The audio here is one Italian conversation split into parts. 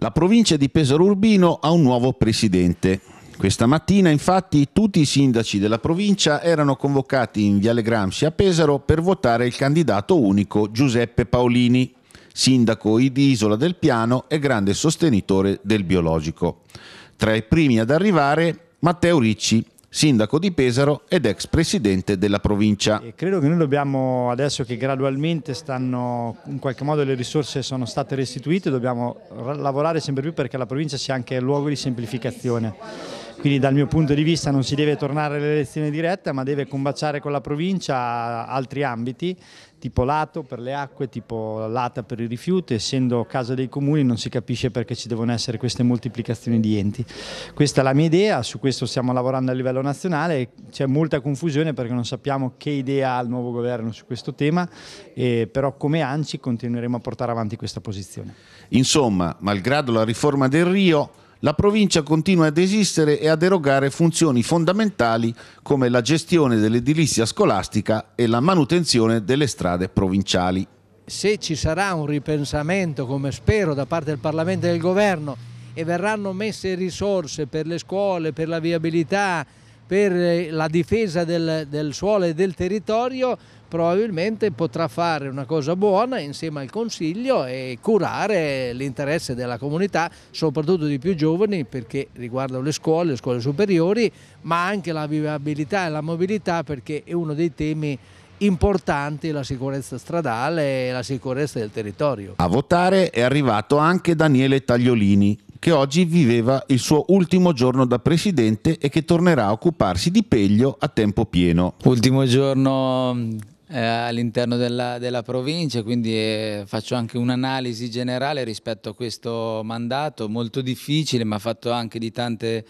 La provincia di Pesaro Urbino ha un nuovo presidente. Questa mattina infatti tutti i sindaci della provincia erano convocati in Viale Gramsci a Pesaro per votare il candidato unico Giuseppe Paolini, sindaco di Isola del Piano e grande sostenitore del biologico. Tra i primi ad arrivare Matteo Ricci, sindaco di Pesaro ed ex presidente della provincia. E credo che noi dobbiamo, adesso che gradualmente stanno, in qualche modo le risorse sono state restituite, dobbiamo lavorare sempre più perché la provincia sia anche luogo di semplificazione quindi dal mio punto di vista non si deve tornare all'elezione diretta ma deve combaciare con la provincia altri ambiti tipo lato per le acque, tipo lata per i rifiuti, essendo casa dei comuni non si capisce perché ci devono essere queste moltiplicazioni di enti. Questa è la mia idea, su questo stiamo lavorando a livello nazionale, c'è molta confusione perché non sappiamo che idea ha il nuovo governo su questo tema, eh, però come ANCI continueremo a portare avanti questa posizione. Insomma, malgrado la riforma del Rio, la provincia continua ad esistere e ad erogare funzioni fondamentali come la gestione dell'edilizia scolastica e la manutenzione delle strade provinciali. Se ci sarà un ripensamento, come spero, da parte del Parlamento e del Governo e verranno messe risorse per le scuole, per la viabilità, per eh, la difesa del, del suolo e del territorio probabilmente potrà fare una cosa buona insieme al Consiglio e curare l'interesse della comunità, soprattutto di più giovani perché riguardano le scuole, le scuole superiori, ma anche la vivabilità e la mobilità perché è uno dei temi importanti la sicurezza stradale e la sicurezza del territorio. A votare è arrivato anche Daniele Tagliolini, che oggi viveva il suo ultimo giorno da presidente e che tornerà a occuparsi di Peglio a tempo pieno. Ultimo giorno eh, all'interno della, della, provincia, quindi eh, faccio anche un'analisi generale rispetto a questo mandato, molto difficile, ma fatto anche di tante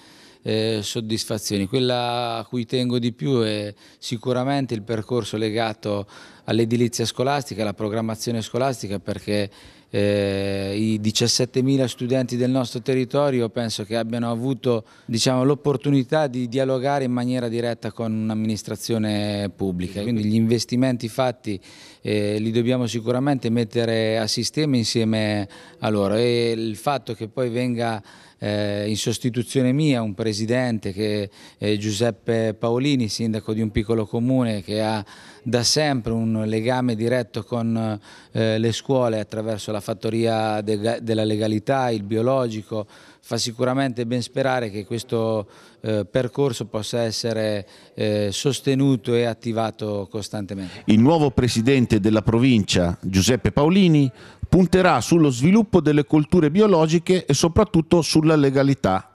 eh, soddisfazioni. Quella a cui tengo di più è sicuramente il percorso legato all'edilizia scolastica, alla programmazione scolastica, perché eh, i 17.000 studenti del nostro territorio penso che abbiano avuto diciamo, l'opportunità di dialogare in maniera diretta con un'amministrazione pubblica. Quindi gli investimenti fatti eh, li dobbiamo sicuramente mettere a sistema insieme a loro e il fatto che poi venga eh, in sostituzione mia un presidente che è Giuseppe Paolini, sindaco di un piccolo comune che ha da sempre un legame diretto con eh, le scuole attraverso la fattoria de della legalità, il biologico, fa sicuramente ben sperare che questo eh, percorso possa essere eh, sostenuto e attivato costantemente. Il nuovo presidente della provincia Giuseppe Paolini punterà sullo sviluppo delle colture biologiche e soprattutto sulla legalità,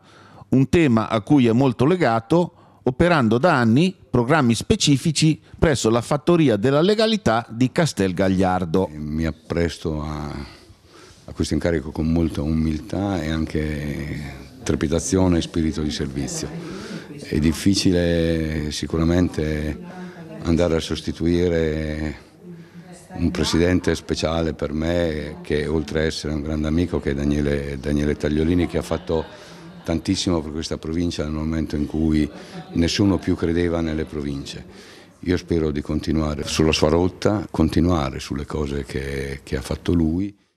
un tema a cui è molto legato, operando da anni programmi specifici presso la Fattoria della Legalità di Castel Gagliardo. Mi appresto a, a questo incarico con molta umiltà e anche trepidazione e spirito di servizio. È difficile sicuramente andare a sostituire un presidente speciale per me che oltre ad essere un grande amico che è Daniele, Daniele Tagliolini che ha fatto tantissimo per questa provincia nel momento in cui nessuno più credeva nelle province. Io spero di continuare sulla sua rotta, continuare sulle cose che, che ha fatto lui.